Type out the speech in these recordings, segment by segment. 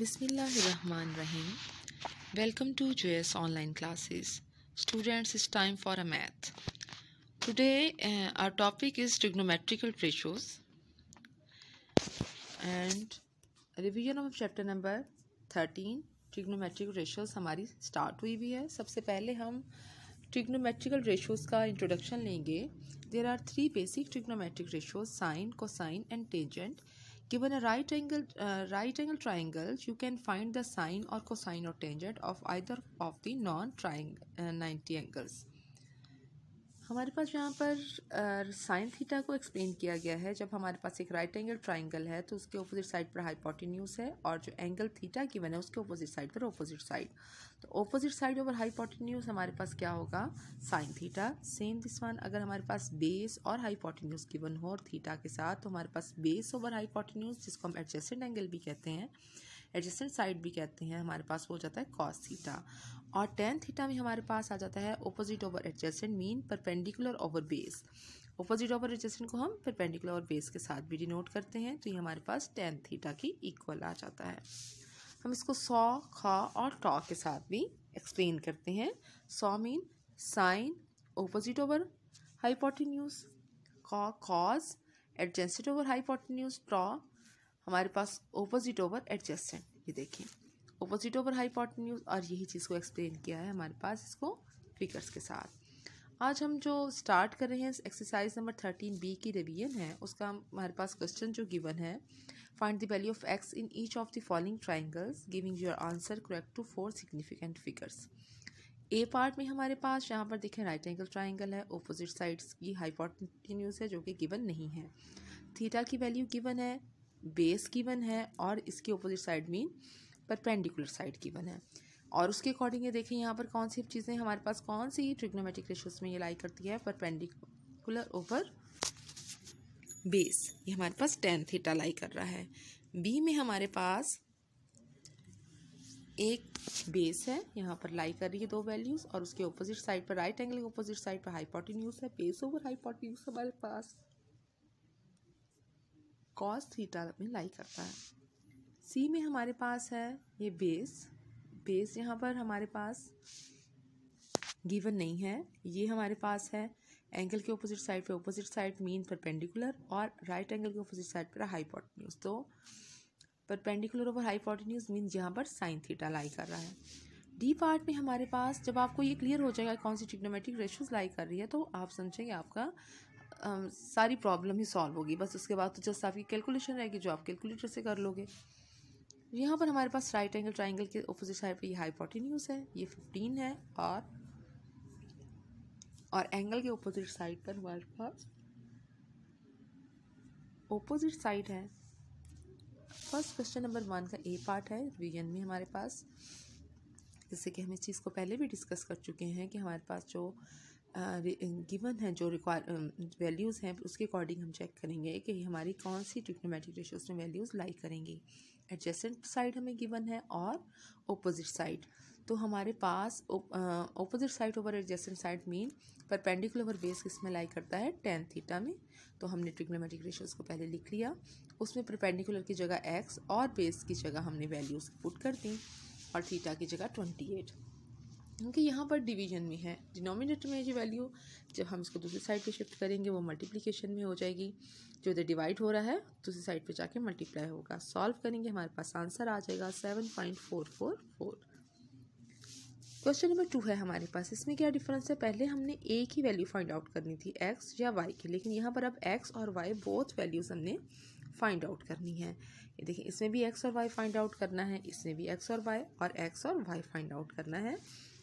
बिस्मिल्लाहमान welcome to J S online classes students is time for a math today our topic is trigonometrical ratios and revision of chapter number thirteen trigonometrical ratios हमारी start हुई भी है सबसे पहले हम trigonometrical ratios का introduction लेंगे there are three basic trigonometric ratios sine cosine and tangent Given a right angle, uh, right angle triangle, you can find the sine or cosine or tangent of either of the non-90 uh, angles. हमारे पास यहाँ पर sine theta को explain किया गया है जब हमारे पास एक राइट एंगल ट्राइंगल है तो उसके ऑपोजिट साइड पर हाइपोटेन्यूज है और जो एंगल थीटा वन है उसके ऑपोजिट साइड पर ऑपोजिट साइड तो ऑपोजिट साइड ओवर हाइपोटेन्यूज हमारे पास क्या होगा sine theta same this one अगर हमारे पास बेस और हाइपोटेन्यूज गिवन हो और थीटा के साथ तो हमारे पास बेस ओवर हाइपोटेन्यूज जिसको हम एडजस्टेड एंगल भी कहते हैं एडजस्टेंट साइड भी कहते हैं हमारे पास वो हो जाता है कॉस थीटा और टेन थीटा भी हमारे पास आ जाता है opposite over adjacent mean perpendicular over base opposite over adjacent को हम परपेंडिकुलर ओवर बेस के साथ भी डिनोट करते हैं तो ये हमारे पास टेन थीटा की इक्वल आ जाता है हम इसको सौ खा और टॉ के साथ भी एक्सप्लेन करते हैं so mean sine opposite over कॉ कॉज एडजस्टेड ओवर हाईपोटिन्यूज टॉ हमारे पास ओपोजिट ओवर एडजस्टेंट ये देखिए ओपोजिट ओवर न्यूज और यही चीज़ को एक्सप्लेन किया है हमारे पास इसको फिगर्स के साथ आज हम जो स्टार्ट कर रहे हैं एक्सरसाइज नंबर थर्टीन बी की रिवीजन है उसका हमारे पास क्वेश्चन जो गिवन है find the value of x in each of the following triangles giving your answer correct to four significant figures A part में हमारे पास यहाँ पर देखें राइट एंगल ट्राइंगल है ओपोजिट साइड्स की हाइपोटेन्यूज है जो कि गिवन नहीं है थीटा की वैल्यू गिवन है बेस गिवन है और इसके opposite side mean perpendicular side given है और उसके अकॉर्डिंग ये देखें यहाँ पर कौन सी चीज़ें हमारे पास कौन सी ट्रिग्नोमेटिक रेशोस में ये लाई करती है परपेंडिकुलर ओवर बेस ये हमारे पास टेन थीटा लाई कर रहा है बी में हमारे पास एक बेस है यहाँ पर लाई कर रही है दो वैल्यूज़ और उसके ऑपोजिट साइड पर राइट एंगल के ऑपोजिट साइड पर हाइपोटिन्यूज है बेस ओवर हाइपोटिन्यूज हमारे पास कॉस थीटा में लाई करता है सी में हमारे पास है ये बेस बेस यहाँ पर हमारे पास गिवन नहीं है ये हमारे पास है एंगल के ऑपोजिट साइड पे ऑपोजिट साइड मीन परपेंडिकुलर और राइट एंगल के ऑपोजिट साइड पर हाई हाईपोटेन्यूज तो परपेंडिकुलर ओवर न्यूज मीन यहाँ पर साइन थीटा लाई कर रहा है डी पार्ट में हमारे पास जब आपको ये क्लियर हो जाएगा कौन सी टिक्नोमेटिक रेशोज लाई कर रही है तो आप समझेंगे आपका आ, सारी प्रॉब्लम ही सॉल्व होगी बस उसके बाद तो जस्ट आपकी कैलकुलेशन रहेगी जो आप कैलकुलेटर से कर लोगे यहाँ पर हमारे पास राइट एंगल ट्राइंगल के ऑपोजिट साइड पे ये हाइपोटिन्यूज है ये फिफ्टीन है और और एंगल के ऑपोजिट साइड पर हमारे पास ऑपोजिट साइड है फर्स्ट क्वेश्चन नंबर वन का ए पार्ट है रिवीजन में हमारे पास जैसे कि हम इस चीज़ को पहले भी डिस्कस कर चुके हैं कि हमारे पास जो गिवन है जो रिक्वायर वैल्यूज़ हैं उसके अकॉर्डिंग हम चेक करेंगे कि हमारी कौन सी ट्रिग्नोमेट्रिक रेशोज में वैल्यूज़ लाई करेंगी एडजेसेंट साइड हमें गिवन है और ओपोजिट साइड तो हमारे पास opposite side over adjacent side mean perpendicular base किस में लाई करता है टेन थीटा में तो हमने ट्रिग्नोमेट्रिक रेशोज को पहले लिख लिया उसमें परपेंडिकुलर की जगह एक्स और बेस की जगह हमने वैल्यूज़ पुट कर दी और थीटा की जगह ट्वेंटी एट क्योंकि यहाँ पर डिवीजन में है डिनोमिनेटर में जो वैल्यू जब हम इसको दूसरी साइड पे शिफ्ट करेंगे वो मल्टीप्लिकेशन में हो जाएगी जो इधर डिवाइड हो रहा है दूसरी साइड पे जाके मल्टीप्लाई होगा सॉल्व करेंगे हमारे पास आंसर आ जाएगा seven point four four four question number two है हमारे पास इसमें क्या डिफरेंस है पहले हमने ए की वैल्यू फाइंड आउट करनी थी एक्स या वाई की लेकिन यहाँ पर अब एक्स और वाई बोथ वैल्यूज़ हमने फाइंड आउट करनी है ये देखिए इसमें भी एक्स और वाई फाइंड आउट करना है इसमें भी एक्स और वाई और एक्स और वाई फाइंड आउट करना है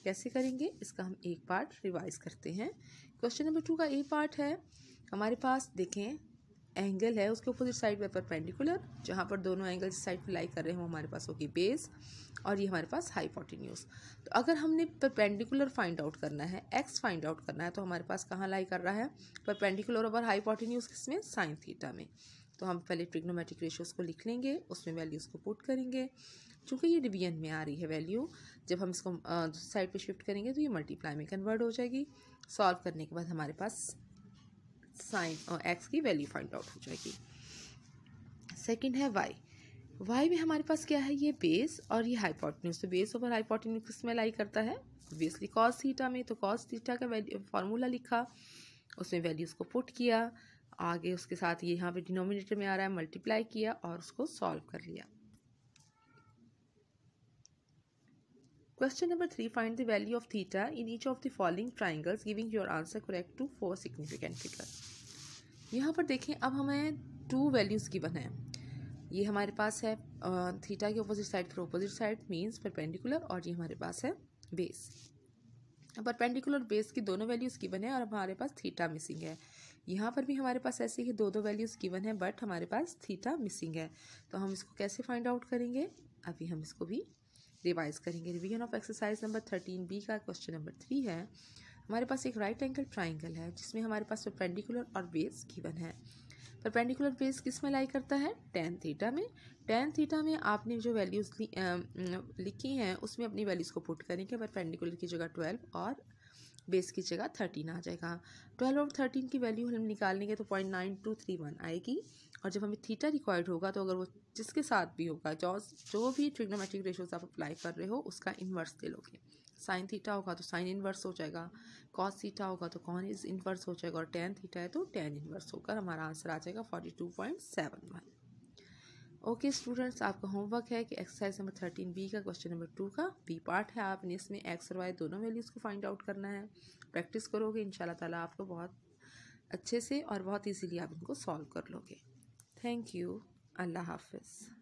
कैसे करेंगे इसका हम एक पार्ट रिवाइज करते हैं क्वेश्चन नंबर टू का ए पार्ट है हमारे पास देखें एंगल है उसके अपोजिट साइड पर पेंडिकुलर जहाँ पर दोनों एंगल जिस साइड पर लाई कर रहे हैं वो हमारे पास होगी बेस और ये हमारे पास हाइपोटिन्यूस तो अगर हमने परपेंडिकुलर फाइंड आउट करना है एक्स फाइंड आउट करना है तो हमारे पास कहाँ लाई कर रहा है परपेंडिकुलर ओवर किस किसमें साइन थीटा में तो हम पहले ट्रिग्नोमेट्रिक रेशियोज को लिख लेंगे उसमें वैल्यूज़ को पुट करेंगे चूँकि ये डिवीजन में आ रही है वैल्यू जब हम इसको साइड पे शिफ्ट करेंगे तो ये मल्टीप्लाई में कन्वर्ट हो जाएगी सॉल्व करने के बाद हमारे पास साइन और एक्स की वैल्यू फाइंड आउट हो जाएगी सेकेंड है वाई वाई में हमारे पास क्या है ये बेस और ये हाइपोटेन्यूज तो बेस ओवर हाइपोटेन्यूज में लाई करता है ऑब्वियसली कॉस थीटा में तो कॉस थीटा का वैल्यू फार्मूला लिखा उसमें वैल्यूज़ को पुट किया आगे उसके साथ ये यहाँ पे डिनोमिनेटर में आ रहा है मल्टीप्लाई किया और उसको सॉल्व कर लिया Question number 3. Find the value of theta in each of the following triangles giving your answer correct to four significant figure. यहाँ पर देखें अब हमें टू वैल्यूज़ गिवन है ये हमारे पास है थीटा के अपोजिट साइड पर अपोजिट साइड मीन्स परपेंडिकुलर और ये हमारे पास है बेस परपेंडिकुलर बेस की दोनों वैल्यूज़ गिवन है और हमारे पास थीटा मिसिंग है यहाँ पर भी हमारे पास ऐसे ही दो दो वैल्यूज़ गिवन है बट हमारे पास थीटा मिसिंग है तो हम इसको कैसे फाइंड आउट करेंगे अभी हम इसको भी रिवाइज करेंगे revision of exercise number thirteen B का क्वेश्चन नंबर थ्री है हमारे पास एक राइट एंगल ट्राइंगल है जिसमें हमारे पास परपेंडिकुलर और बेस गिवन है परपेंडिकुलर बेस किस में लाई करता है टेन थीटा में टेन थीटा में आपने जो वैल्यूज़ लिखी हैं उसमें अपनी वैल्यूज़ को पुट करेंगे परपेंडिकुलर की जगह ट्वेल्व और बेस की जगह थर्टीन आ जाएगा ट्वेल्व और थर्टीन की वैल्यू हम निकालेंगे तो point nine two three one आएगी और जब हमें थीटा रिक्वायर्ड होगा तो अगर वो जिसके साथ भी होगा जो जो भी ट्रिग्नोमेट्रिक रेशोज आप अप्लाई कर रहे हो उसका इन्वर्स ले लोगे साइन थीटा होगा तो साइन इन्वर्स हो जाएगा कॉस थीटा होगा तो कॉन इज इन्वर्स हो जाएगा और टेन थीटा है तो टेन इन्वर्स होकर हमारा आंसर आ जाएगा forty two point seven one okay students आपका होमवर्क है कि एक्सरसाइज नंबर थर्टीन बी का क्वेश्चन नंबर टू का बी पार्ट है आपने इसमें एक्स और वाई दोनों वैल्यूज़ को फाइंड आउट करना है प्रैक्टिस करोगे इन तला आपको बहुत अच्छे से और बहुत ईजीली आप इनको सॉल्व कर लोगे थैंक यू अल्लाह हाफिज़